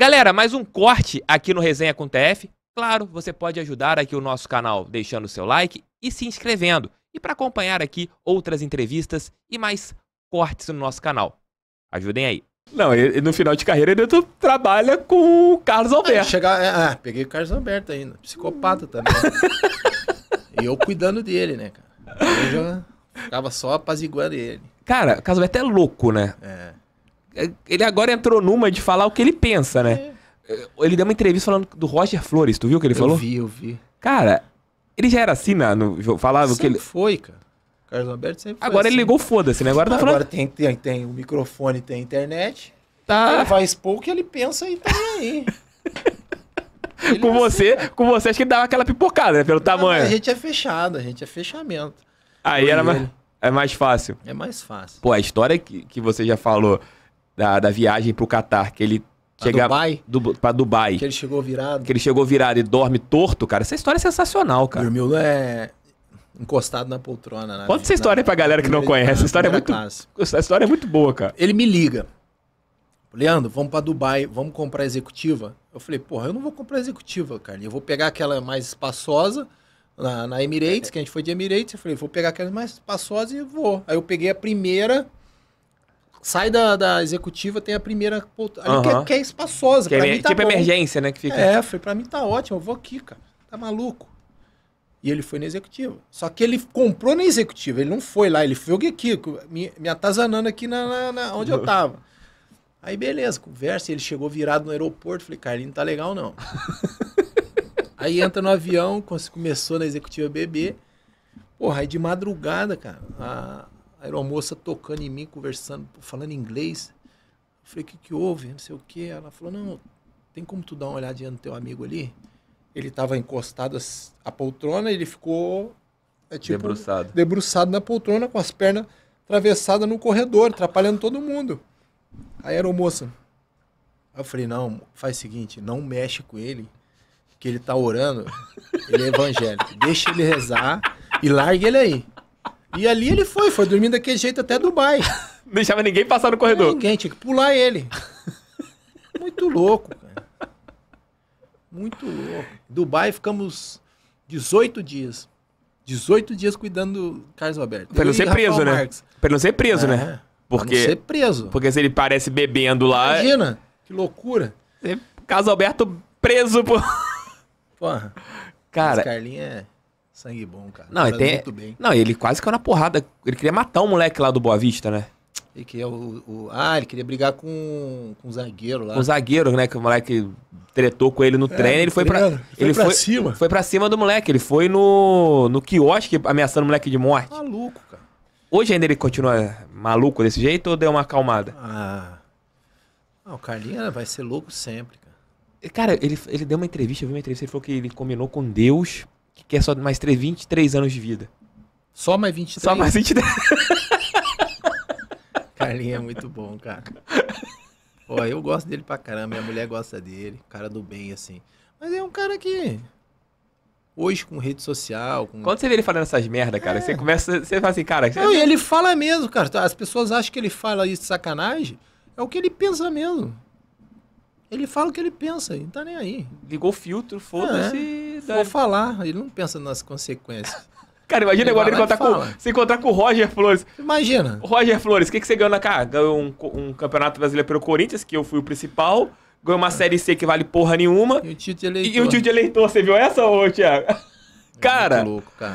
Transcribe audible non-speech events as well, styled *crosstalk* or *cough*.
Galera, mais um corte aqui no Resenha com TF. Claro, você pode ajudar aqui o nosso canal deixando o seu like e se inscrevendo. E para acompanhar aqui outras entrevistas e mais cortes no nosso canal. Ajudem aí. Não, no final de carreira ele trabalha com o Carlos Alberto. Chegar, ah, é, é, peguei o Carlos Alberto ainda. Psicopata também. *laughs* e eu cuidando dele, né, cara? Eu já ficava só apaziguando ele. Cara, o Carlos Alberto é louco, né? É. É, ele agora entrou numa de falar o que ele pensa, né? É, ele deu uma entrevista falando do Roger Flores, tu viu o que ele falou? Eu vi, eu vi. Cara, ele já era assim, né? No, falava que ele. foi, cara. Carlos Alberto sempre foi. Agora assim. ele ligou, foda-se, né? Agora tá falando. Agora tem, tem, tem o microfone, tem a internet. Tá. Ele vai expor o que ele pensa e tá aí. *laughs* com você, com você, acho que ele dava aquela pipocada, né? Pelo não, tamanho. A gente é fechado, a gente é fechamento. Aí era mais, é mais fácil. É mais fácil. Pô, a história que, que você já falou da, da viagem pro Catar, que ele chega Dubai? Du, pra Dubai. Que ele chegou virado. Que ele chegou virado e dorme torto, cara. Essa história é sensacional, cara. Dormiu é encostado na poltrona. Na né? Conta essa história na, pra galera que não conhece. Essa história, é muito, essa história é muito boa, cara. Ele me liga. Leandro, vamos para Dubai, vamos comprar executiva? Eu falei, porra, eu não vou comprar executiva, cara. Eu vou pegar aquela mais espaçosa na, na Emirates, que a gente foi de Emirates. Eu falei, vou pegar aquela mais espaçosa e vou. Aí eu peguei a primeira sai da, da executiva, tem a primeira. Ali que, é, que, é espaçosa. Que é pra é, mim tá tipo bom. emergência, né? Que fica. É, foi pra mim tá ótimo, eu vou aqui, cara. Tá maluco. E ele foi na executiva. Só que ele comprou na executiva, ele não foi lá, ele foi aqui, me, me atazanando aqui na, na, na onde eu *laughs* tava. Aí beleza, conversa, ele chegou virado no aeroporto, falei, cara, ele não tá legal não. *laughs* aí entra no avião, começou na executiva bebê. Porra, aí de madrugada, cara, a, a moça tocando em mim, conversando, falando inglês. Eu falei, o que, que houve? Não sei o quê. Ela falou, não, tem como tu dar uma olhadinha no teu amigo ali? Ele estava encostado à poltrona, ele ficou é, tipo, debruçado. debruçado na poltrona, com as pernas atravessadas no corredor, atrapalhando todo mundo. Aí era o moça. eu falei, não, faz o seguinte, não mexe com ele, que ele tá orando, ele é evangélico. Deixa ele rezar e larga ele aí. E ali ele foi, foi dormindo daquele jeito até Dubai. Não *laughs* deixava ninguém passar no corredor. Ninguém, tinha que pular ele. Muito louco, cara. Muito louco. Dubai ficamos 18 dias. 18 dias cuidando do Carlos Alberto. Pra né? não ser preso, é, né? Pra não ser preso, né? Porque, pra não ser preso. Porque se ele parece bebendo lá. Imagina, que loucura. Carlos Alberto preso por. Porra. Cara. Mas Carlinhos é. Sangue bom, cara. Não, ele tem... muito bem. Não, ele quase caiu na é porrada. Ele queria matar um moleque lá do Boa Vista, né? Ele queria o, o... Ah, ele queria brigar com, com o um zagueiro lá. O zagueiro, né? Que o moleque tretou com ele no é, treino. Ele foi pra, ele foi pra foi, cima. Foi pra cima do moleque. Ele foi no, no quiosque ameaçando o moleque de morte. Maluco, cara. Hoje ainda ele continua maluco desse jeito ou deu uma acalmada? Ah. Não, o Carlinhos vai ser louco sempre, cara. Cara, ele, ele deu uma entrevista, eu vi uma entrevista, ele falou que ele combinou com Deus que quer é só mais 3, 23 anos de vida. Só mais 23? Só mais 23. *laughs* Carlinhos é muito bom, cara. Pô, eu gosto dele pra caramba, minha mulher gosta dele, cara do bem, assim. Mas é um cara que. Hoje com rede social. Com... Quando você vê ele falando essas merda, cara, é. você começa. Você fala assim, cara. Você... Não, e ele fala mesmo, cara. As pessoas acham que ele fala isso de sacanagem. É o que ele pensa mesmo. Ele fala o que ele pensa, ele não tá nem aí. Ligou o filtro, foda-se. É, daí... Vou falar, ele não pensa nas consequências. *laughs* Cara, imagina ele agora ele encontrar com, se encontrar com o Roger Flores. Imagina. Roger Flores, o que, que você ganhou na cara? Ganhou um, um campeonato brasileiro pelo Corinthians, que eu fui o principal. Ganhou uma Série C que vale porra nenhuma. E o tio de eleitor. E, o tio de eleitor, você viu essa, ô Thiago? É cara. Muito louco, cara.